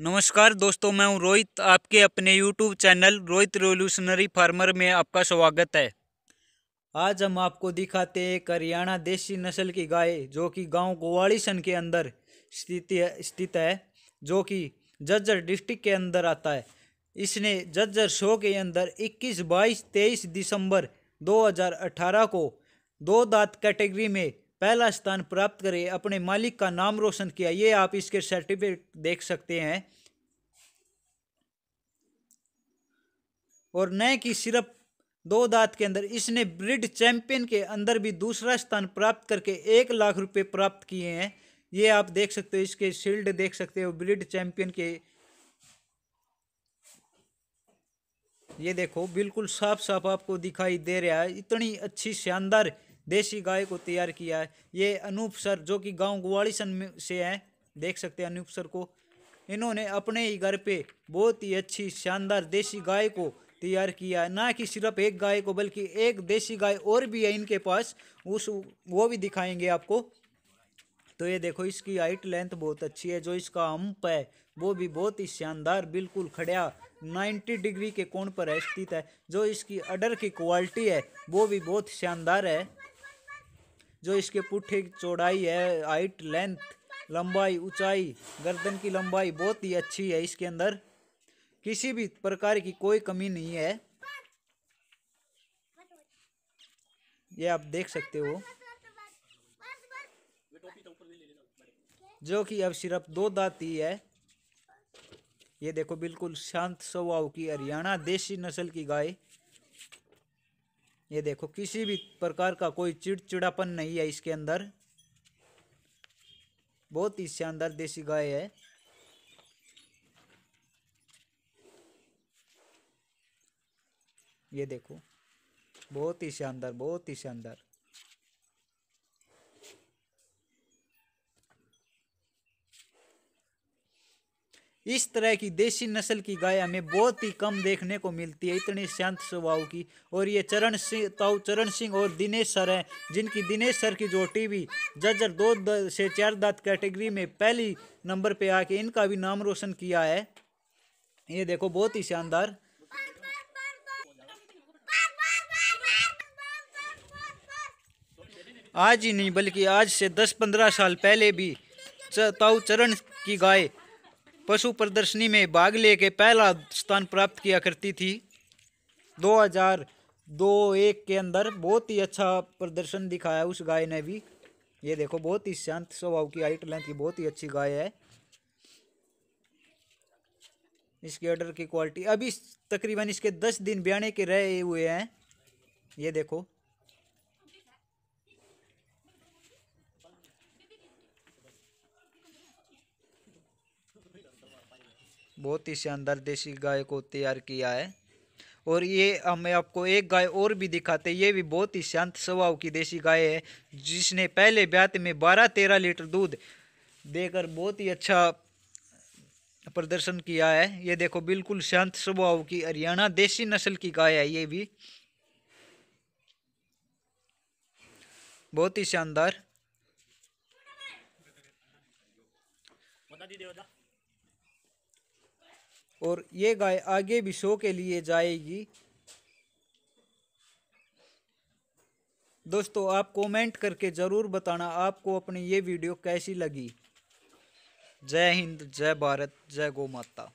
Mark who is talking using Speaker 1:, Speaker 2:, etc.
Speaker 1: नमस्कार दोस्तों मैं हूं रोहित आपके अपने YouTube channel Rohit revolutionary farmer में आपका स्वागत है आज हम आपको दिखाते हैं एक हरियाणा देसी नस्ल की गाय जो कि गांव सन के अंदर स्थित स्थित है जो कि जज्जर डिस्ट्रिक्ट के अंदर आता है इसने जज्जर शो के अंदर 21, 22, 23 दिसंबर 2018 को दो दांत कैटेगरी में पहला स्थान प्राप्त करे अपने मालिक का नाम रोशन किया ये आप इसके सर्टिफिकेट देख सकते हैं और नए की सिर्फ दो दांत के अंदर इसने ब्रिड चैंपियन के अंदर भी दूसरा स्थान प्राप्त करके एक लाख रुपए प्राप्त किए हैं ये आप देख सकते हो इसके शील्ड देख सकते हो ब्रिड चैंपियन के ये देखो बिल्कुल साफ साफ आपको दिखाई दे रहा है इतनी अच्छी शानदार देसी गाय को तैयार किया है ये अनूप सर जो कि गांव सन से हैं देख सकते हैं अनूप सर को इन्होंने अपने ही घर पे बहुत ही अच्छी शानदार देसी गाय को तैयार किया है ना कि सिर्फ एक गाय को बल्कि एक देसी गाय और भी है इनके पास उस वो भी दिखाएंगे आपको तो ये देखो इसकी हाइट लेंथ बहुत अच्छी है जो इसका हम्प है वो भी बहुत ही शानदार बिल्कुल खड़ा 90 डिग्री के कोण पर स्थित है जो इसकी अडर की क्वालिटी है वो भी बहुत शानदार है जो इसके पुठे की चौड़ाई है हाइट लेंथ लंबाई ऊंचाई गर्दन की लंबाई बहुत ही अच्छी है इसके अंदर किसी भी प्रकार की कोई कमी नहीं है ये आप देख सकते हो जो कि अब सिर्फ दो दांत ही है ये देखो बिल्कुल शांत स्वभाव की हरियाणा देसी नस्ल की गाय ये देखो किसी भी प्रकार का कोई चिड़चिड़ापन नहीं है इसके अंदर बहुत ही शानदार देसी गाय है ये देखो बहुत ही शानदार बहुत ही शानदार इस तरह की देसी नस्ल की गाय हमें बहुत ही कम देखने को मिलती है इतनी शांत स्वभाव की और ये चरण सिंह ताऊ चरण सिंह और दिनेश सर हैं जिनकी दिनेश सर की जो टी भी जजर दो से चार दात कैटेगरी में पहली नंबर पे आके इनका भी नाम रोशन किया है ये देखो बहुत ही शानदार आज ही नहीं बल्कि आज से 10-15 साल पहले भी ताऊ चरण की गाय पशु प्रदर्शनी में भाग लेके पहला स्थान प्राप्त किया करती थी 2002-1 के अंदर बहुत ही अच्छा प्रदर्शन दिखाया उस गाय ने भी ये देखो बहुत ही शांत स्वभाव की हाइट लेंथ की बहुत ही अच्छी गाय है इसके ऑर्डर की क्वालिटी अभी तकरीबन इसके दस दिन ब्याने के रहे हुए हैं ये देखो बहुत ही शानदार देसी गाय को तैयार किया है और ये हमें आपको एक गाय और भी दिखाते ये भी बहुत ही शांत स्वभाव की देसी गाय है जिसने पहले ब्यात में बारह तेरह लीटर दूध देकर बहुत ही अच्छा प्रदर्शन किया है ये देखो बिल्कुल शांत स्वभाव की हरियाणा देसी नस्ल की गाय है ये भी बहुत ही शानदार और ये गाय आगे भी शो के लिए जाएगी दोस्तों आप कमेंट करके ज़रूर बताना आपको अपनी ये वीडियो कैसी लगी जय हिंद जय भारत जय गो माता